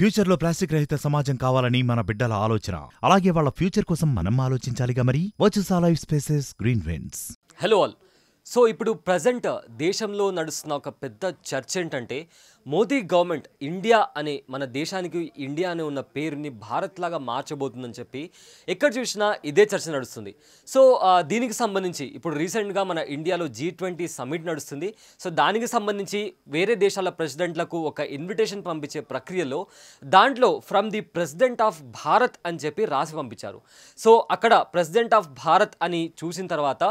ఫ్యూచర్లో ప్లాస్టిక్ రహిత సమాజం కావాలని మన బిడ్డల ఆలోచన అలాగే వాళ్ళ ఫ్యూచర్ కోసం మనం ఆలోచించాలిగా మరి వచ్చేసా లైఫ్ స్పేసెస్ గ్రీన్ వెన్స్ హలో ఆల్ సో ఇప్పుడు ప్రజెంట్ దేశంలో నడుస్తున్న ఒక పెద్ద చర్చ ఏంటంటే మోదీ గవర్నమెంట్ ఇండియా అనే మన దేశానికి ఇండియా అనే ఉన్న పేరుని భారత్ లాగా మార్చబోతుందని చెప్పి ఎక్కడ చూసినా ఇదే చర్చ నడుస్తుంది సో దీనికి సంబంధించి ఇప్పుడు రీసెంట్గా మన ఇండియాలో జీ ట్వంటీ సమ్మిట్ నడుస్తుంది సో దానికి సంబంధించి వేరే దేశాల ప్రెసిడెంట్లకు ఒక ఇన్విటేషన్ పంపించే ప్రక్రియలో దాంట్లో from the president of Bharat అని చెప్పి రాసి పంపించారు సో అక్కడ ప్రెసిడెంట్ ఆఫ్ భారత్ అని చూసిన తర్వాత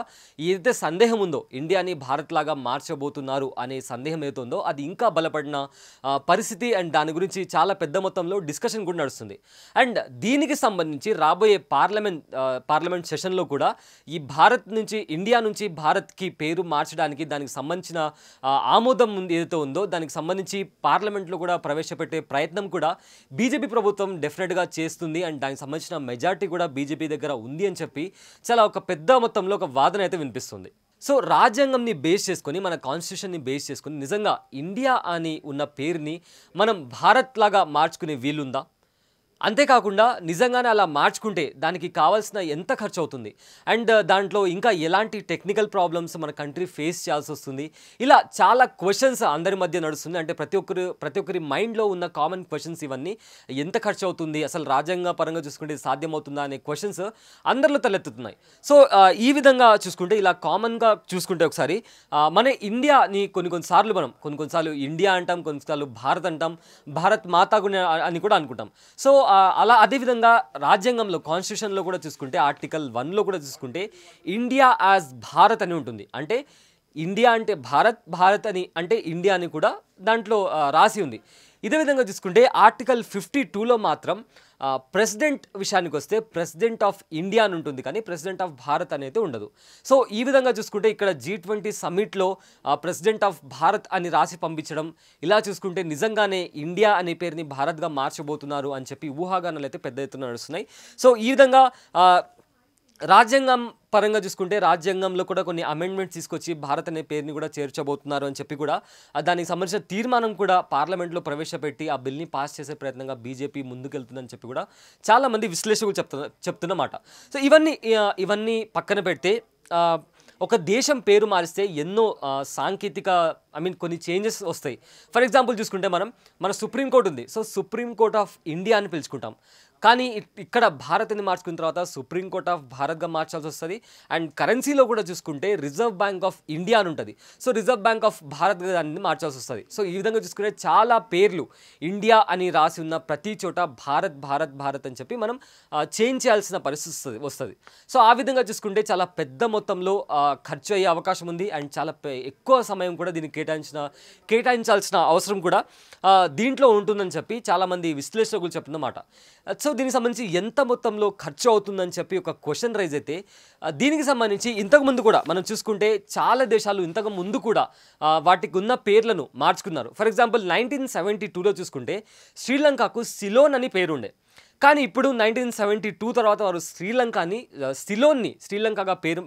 ఏదైతే సందేహం ఉందో ఇండియాని భారత్ లాగా మార్చబోతున్నారు అనే సందేహం ఉందో అది ఇంకా బలపడిన పరిస్థితి అండ్ దాని గురించి చాలా పెద్ద మొత్తంలో డిస్కషన్ కూడా నడుస్తుంది అండ్ దీనికి సంబంధించి రాబోయే పార్లమెంట్ పార్లమెంట్ సెషన్లో కూడా ఈ భారత్ నుంచి ఇండియా నుంచి భారత్కి పేరు మార్చడానికి దానికి సంబంధించిన ఆమోదం ఏదైతే ఉందో దానికి సంబంధించి పార్లమెంట్లో కూడా ప్రవేశపెట్టే ప్రయత్నం కూడా బీజేపీ ప్రభుత్వం డెఫినెట్గా చేస్తుంది అండ్ దానికి సంబంధించిన మెజార్టీ కూడా బీజేపీ దగ్గర ఉంది అని చెప్పి చాలా ఒక పెద్ద మొత్తంలో ఒక వాదన అయితే వినిపిస్తుంది సో రాజ్యాంగంని బేస్ చేసుకొని మన కాన్స్టిట్యూషన్ని బేస్ చేసుకొని నిజంగా ఇండియా అని ఉన్న పేరుని మనం భారత్ లాగా మార్చుకునే వీలుందా అంతేకాకుండా నిజంగానే అలా మార్చుకుంటే దానికి కావాల్సిన ఎంత ఖర్చు అవుతుంది అండ్ uh, దాంట్లో ఇంకా ఎలాంటి టెక్నికల్ ప్రాబ్లమ్స్ మన కంట్రీ ఫేస్ చేయాల్సి వస్తుంది ఇలా చాలా క్వశ్చన్స్ అందరి మధ్య నడుస్తుంది అంటే ప్రతి ఒక్కరు ప్రతి ఒక్కరి మైండ్లో ఉన్న కామన్ క్వశ్చన్స్ ఇవన్నీ ఎంత ఖర్చు అవుతుంది అసలు రాజ్యాంగ పరంగా చూసుకుంటే సాధ్యమవుతుందా అనే క్వశ్చన్స్ అందరిలో తలెత్తుతున్నాయి సో uh, ఈ విధంగా చూసుకుంటే ఇలా కామన్గా చూసుకుంటే ఒకసారి uh, మన ఇండియాని కొన్ని కొన్నిసార్లు మనం కొన్ని కొన్నిసార్లు ఇండియా అంటాం కొన్నిసార్లు భారత్ అంటాం భారత్ మాతా అని కూడా అనుకుంటాం సో అలా అదేవిధంగా రాజ్యాంగంలో కాన్స్టిట్యూషన్లో కూడా చూసుకుంటే ఆర్టికల్ వన్లో కూడా చూసుకుంటే ఇండియా యాజ్ భారత్ అని ఉంటుంది అంటే ఇండియా అంటే భారత్ భారత్ అని అంటే ఇండియా అని కూడా దాంట్లో రాసి ఉంది ఇదే విధంగా చూసుకుంటే ఆర్టికల్ ఫిఫ్టీ టూలో మాత్రం ప్రెసిడెంట్ విషయానికి వస్తే ప్రెసిడెంట్ ఆఫ్ ఇండియా అని ఉంటుంది కానీ ప్రెసిడెంట్ ఆఫ్ భారత్ అనేది ఉండదు సో ఈ విధంగా చూసుకుంటే ఇక్కడ జీ ట్వంటీ సమ్మిట్లో ప్రెసిడెంట్ ఆఫ్ భారత్ అని రాసి పంపించడం ఇలా చూసుకుంటే నిజంగానే ఇండియా అనే పేరుని భారత్గా మార్చబోతున్నారు అని చెప్పి ఊహాగానాలు అయితే పెద్ద ఎత్తున నడుస్తున్నాయి సో ఈ విధంగా రాజ్యాంగం పరంగా చూసుకుంటే రాజ్యాంగంలో కూడా కొన్ని అమెండ్మెంట్స్ తీసుకొచ్చి భారత్ అనే పేరుని కూడా చేర్చబోతున్నారు అని చెప్పి కూడా దానికి సంబంధించిన తీర్మానం కూడా పార్లమెంట్లో ప్రవేశపెట్టి ఆ బిల్ని పాస్ చేసే ప్రయత్నంగా బీజేపీ ముందుకెళ్తుందని చెప్పి కూడా చాలామంది విశ్లేషకులు చెప్తున్న చెప్తున్నమాట సో ఇవన్నీ ఇవన్నీ పక్కన పెడితే ఒక దేశం పేరు మారిస్తే ఎన్నో సాంకేతిక ఐ మీన్ కొన్ని చేంజెస్ వస్తాయి ఫర్ ఎగ్జాంపుల్ చూసుకుంటే మనం మన సుప్రీంకోర్టు ఉంది సో సుప్రీంకోర్ట్ ఆఫ్ ఇండియా అని పిలుచుకుంటాం కానీ ఇక్కడ భారత్ని మార్చుకున్న తర్వాత సుప్రీంకోర్ట్ ఆఫ్ భారత్గా మార్చాల్సి వస్తుంది అండ్ కరెన్సీలో కూడా చూసుకుంటే రిజర్వ్ బ్యాంక్ ఆఫ్ ఇండియా అని ఉంటుంది so reserve bank of Bharat దాన్ని మార్చాల్సి వస్తుంది సో ఈ విధంగా చూసుకుంటే చాలా పేర్లు ఇండియా అని రాసి ఉన్న ప్రతి చోట భారత్ భారత్ భారత్ అని చెప్పి మనం చేంజ్ చేయాల్సిన పరిస్థితి వస్తుంది సో ఆ విధంగా చూసుకుంటే చాలా పెద్ద మొత్తంలో ఖర్చు అయ్యే అవకాశం ఉంది అండ్ చాలా ఎక్కువ సమయం కూడా దీనికి కేటాయించిన కేటాయించాల్సిన అవసరం కూడా దీంట్లో ఉంటుందని చెప్పి చాలామంది విశ్లేషకులు చెప్తున్నమాట సో దీనికి సంబంధించి ఎంత మొత్తంలో ఖర్చు అవుతుందని చెప్పి ఒక క్వశ్చన్ రైజ్ అయితే దీనికి సంబంధించి ఇంతకుముందు కూడా మనం చూసుకుంటే చాలా దేశాలు ఇంతకు ముందు కూడా వాటికి ఉన్న పేర్లను మార్చుకున్నారు ఫర్ ఎగ్జాంపుల్ నైన్టీన్ సెవెంటీ టూలో చూసుకుంటే శ్రీలంకకు సిలోన్ అని పేరుండే కానీ ఇప్పుడు నైన్టీన్ సెవెంటీ టూ తర్వాత వారు శ్రీలంకని సిలోన్ని శ్రీలంకగా పేరు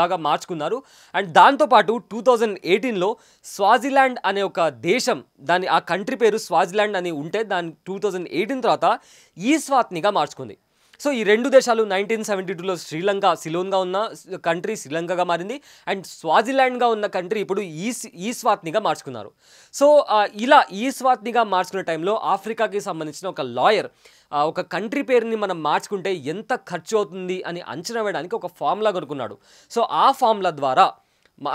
లాగా మార్చుకున్నారు అండ్ దాంతోపాటు టూ థౌజండ్ ఎయిటీన్లో స్వాజిలాండ్ అనే ఒక దేశం దాని ఆ కంట్రీ పేరు స్వాజిలాండ్ అని ఉంటే దాని టూ థౌజండ్ ఎయిటీన్ తర్వాత ఈ స్వాత్నిగా మార్చుకుంది సో ఈ రెండు దేశాలు నైన్టీన్ సెవెంటీ టూలో శ్రీలంక సిలోన్గా ఉన్న కంట్రీ శ్రీలంకగా మారింది అండ్ స్వాజిలాండ్గా ఉన్న కంట్రీ ఇప్పుడు ఈస్ ఈ స్వాత్నిగా మార్చుకున్నారు సో ఇలా ఈ స్వాత్నిగా మార్చుకున్న టైంలో ఆఫ్రికాకి సంబంధించిన ఒక లాయర్ ఒక కంట్రీ పేరుని మనం మార్చుకుంటే ఎంత ఖర్చు అవుతుంది అని అంచనా వేయడానికి ఒక ఫార్ములా కొనుక్కున్నాడు సో ఆ ఫార్ములా ద్వారా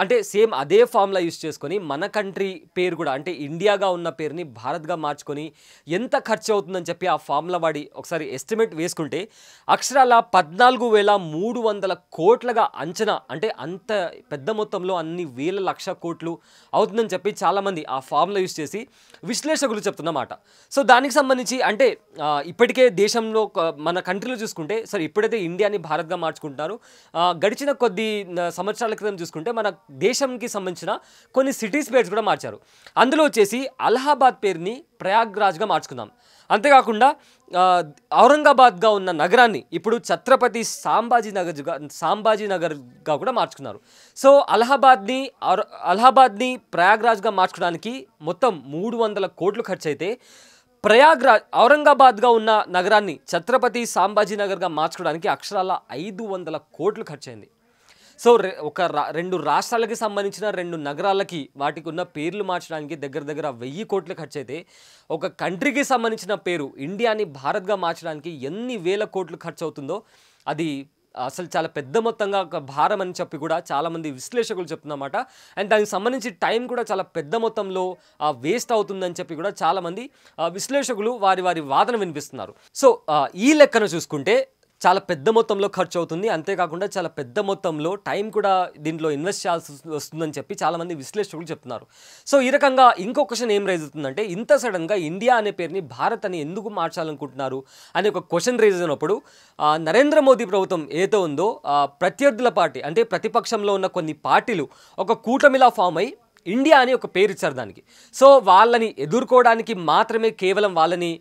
అంటే సేమ్ అదే ఫామ్లా యూస్ చేసుకొని మన కంట్రీ పేరు కూడా అంటే ఇండియాగా ఉన్న పేరుని భారత్గా మార్చుకొని ఎంత ఖర్చు అవుతుందని చెప్పి ఆ ఫామ్లా వాడి ఒకసారి ఎస్టిమేట్ వేసుకుంటే అక్షరాల పద్నాలుగు వేల మూడు వందల కోట్లగా అంచనా అంటే అంత పెద్ద మొత్తంలో అన్ని వేల లక్ష కోట్లు అవుతుందని చెప్పి చాలామంది ఆ ఫామ్లా యూస్ చేసి విశ్లేషకులు చెప్తున్నమాట సో దానికి సంబంధించి అంటే ఇప్పటికే దేశంలో మన కంట్రీలో చూసుకుంటే సరే ఇప్పుడైతే ఇండియాని భారత్గా మార్చుకుంటున్నారు గడిచిన కొద్ది సంవత్సరాల క్రితం చూసుకుంటే మన దేశంకి సంబంధించిన కొన్ని సిటీస్ పేర్స్ కూడా మార్చారు అందులో వచ్చేసి అలహాబాద్ పేరుని ప్రయాగ్రాజ్గా మార్చుకుందాం అంతేకాకుండా ఔరంగాబాద్గా ఉన్న నగరాన్ని ఇప్పుడు ఛత్రపతి సాంబాజీ నగర్గా సాంబాజీ నగర్గా కూడా మార్చుకున్నారు సో అలహాబాద్ని అలహాబాద్ని ప్రయాగ్రాజ్గా మార్చుకోవడానికి మొత్తం మూడు వందల కోట్లు ఖర్చు అయితే ప్రయాగ్రాజ్ ఔరంగాబాద్గా ఉన్న నగరాన్ని ఛత్రపతి సాంబాజీనగర్గా నగర్గా మార్చుకోవడానికి అక్షరాల ఐదు వందల కోట్లు ఖర్చయింది సో ఒక రెండు రాష్ట్రాలకి సంబంధించిన రెండు నగరాలకి వాటికి ఉన్న పేర్లు మార్చడానికి దగ్గర దగ్గర వెయ్యి కోట్లు ఖర్చు అయితే ఒక కంట్రీకి సంబంధించిన పేరు ఇండియాని భారత్గా మార్చడానికి ఎన్ని వేల కోట్లు ఖర్చు అవుతుందో అది అసలు చాలా పెద్ద మొత్తంగా ఒక భారం అని చెప్పి కూడా చాలామంది విశ్లేషకులు చెప్తున్నమాట అండ్ దానికి సంబంధించి టైం కూడా చాలా పెద్ద మొత్తంలో వేస్ట్ అవుతుందని చెప్పి కూడా చాలామంది విశ్లేషకులు వారి వారి వాదన వినిపిస్తున్నారు సో ఈ లెక్కన చూసుకుంటే చాలా పెద్ద మొత్తంలో ఖర్చు అవుతుంది అంతేకాకుండా చాలా పెద్ద మొత్తంలో టైం కూడా దీంట్లో ఇన్వెస్ట్ చేయాల్సి వస్తుందని చెప్పి చాలామంది విశ్లేషకులు చెప్తున్నారు సో ఈ రకంగా ఇంకో క్వశ్చన్ ఏం రైజ్ అవుతుందంటే ఇంత సడన్గా ఇండియా అనే పేరుని భారత్ అని ఎందుకు మార్చాలనుకుంటున్నారు అనే ఒక క్వశ్చన్ రైజ్ అయినప్పుడు నరేంద్ర మోదీ ప్రభుత్వం ఏదో ఉందో ప్రత్యర్థుల పార్టీ అంటే ప్రతిపక్షంలో ఉన్న కొన్ని పార్టీలు ఒక కూటమిలా ఫామ్ అయి ఇండియా అని ఒక పేరు ఇచ్చారు దానికి సో వాళ్ళని ఎదుర్కోవడానికి మాత్రమే కేవలం వాళ్ళని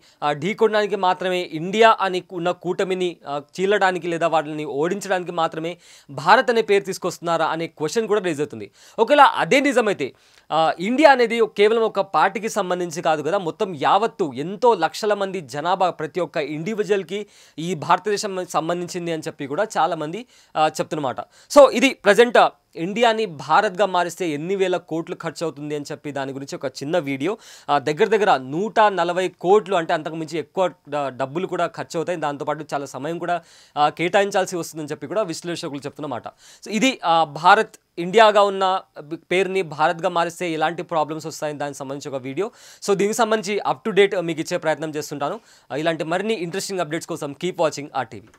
ఢీకొనడానికి మాత్రమే ఇండియా అని ఉన్న కూటమిని చీలడానికి లేదా వాళ్ళని ఓడించడానికి మాత్రమే భారత్ అనే పేరు తీసుకొస్తున్నారా అనే క్వశ్చన్ కూడా రేజ్ అవుతుంది ఒకవేళ అదే నిజమైతే ఇండియా అనేది కేవలం ఒక పార్టీకి సంబంధించి కాదు కదా మొత్తం యావత్తు ఎంతో లక్షల మంది జనాభా ప్రతి ఒక్క ఇండివిజువల్కి ఈ భారతదేశం సంబంధించింది అని చెప్పి కూడా చాలామంది చెప్తున్నమాట సో ఇది ప్రజెంట్ ఇండియాని భారత్గా మారిస్తే ఎన్ని వేల కోట్లు ఖర్చు అవుతుంది అని చెప్పి దాని గురించి ఒక చిన్న వీడియో దగ్గర దగ్గర నూట నలభై కోట్లు అంటే అంతకుమించి ఎక్కువ డబ్బులు కూడా ఖర్చు అవుతాయి దాంతోపాటు చాలా సమయం కూడా కేటాయించాల్సి వస్తుందని చెప్పి కూడా విశ్లేషకులు చెప్తున్నమాట సో ఇది భారత్ ఇండియాగా ఉన్న పేరుని భారత్గా మారిస్తే ఎలాంటి ప్రాబ్లమ్స్ వస్తాయని దానికి సంబంధించి ఒక వీడియో సో దీనికి సంబంధించి అప్ టు డేట్ మీకు ఇచ్చే ప్రయత్నం చేస్తుంటాను ఇలాంటి మరిన్ని ఇంట్రెస్టింగ్ అప్డేట్స్ కోసం కీప్ వాచింగ్ ఆ టీవీ